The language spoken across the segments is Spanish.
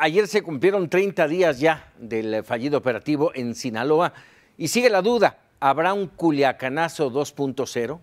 ayer se cumplieron 30 días ya del fallido operativo en Sinaloa y sigue la duda, ¿habrá un Culiacanazo 2.0?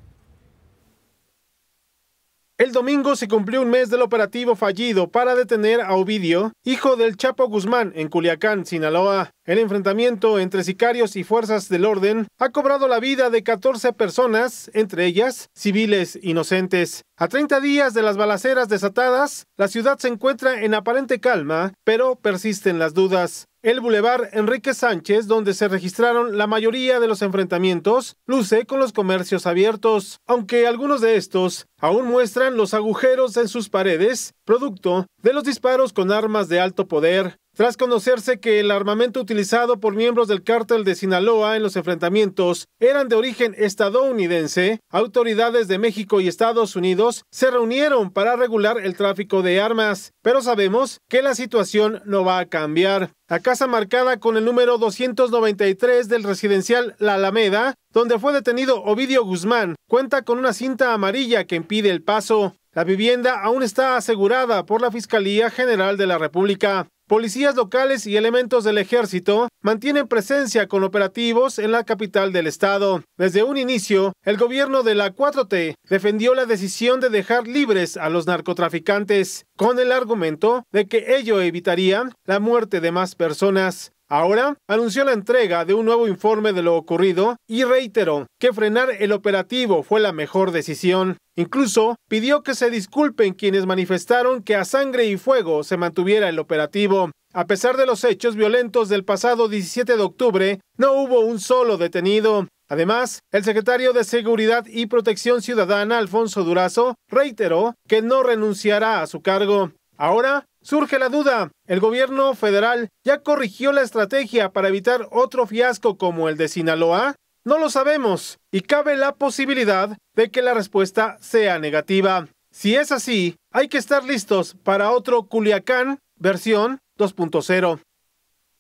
El domingo se cumplió un mes del operativo fallido para detener a Ovidio, hijo del Chapo Guzmán, en Culiacán, Sinaloa. El enfrentamiento entre sicarios y fuerzas del orden ha cobrado la vida de 14 personas, entre ellas civiles inocentes. A 30 días de las balaceras desatadas, la ciudad se encuentra en aparente calma, pero persisten las dudas. El bulevar Enrique Sánchez, donde se registraron la mayoría de los enfrentamientos, luce con los comercios abiertos, aunque algunos de estos aún muestran los agujeros en sus paredes, producto de los disparos con armas de alto poder tras conocerse que el armamento utilizado por miembros del cártel de Sinaloa en los enfrentamientos eran de origen estadounidense, autoridades de México y Estados Unidos se reunieron para regular el tráfico de armas, pero sabemos que la situación no va a cambiar. La casa marcada con el número 293 del residencial La Alameda, donde fue detenido Ovidio Guzmán, cuenta con una cinta amarilla que impide el paso. La vivienda aún está asegurada por la Fiscalía General de la República. Policías locales y elementos del ejército mantienen presencia con operativos en la capital del estado. Desde un inicio, el gobierno de la 4T defendió la decisión de dejar libres a los narcotraficantes, con el argumento de que ello evitaría la muerte de más personas. Ahora anunció la entrega de un nuevo informe de lo ocurrido y reiteró que frenar el operativo fue la mejor decisión. Incluso pidió que se disculpen quienes manifestaron que a sangre y fuego se mantuviera el operativo. A pesar de los hechos violentos del pasado 17 de octubre, no hubo un solo detenido. Además, el secretario de Seguridad y Protección Ciudadana, Alfonso Durazo, reiteró que no renunciará a su cargo. Ahora surge la duda. El gobierno federal ya corrigió la estrategia para evitar otro fiasco como el de Sinaloa. No lo sabemos y cabe la posibilidad de que la respuesta sea negativa. Si es así, hay que estar listos para otro Culiacán versión 2.0.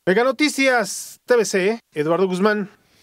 Mega Noticias, TVC, Eduardo Guzmán.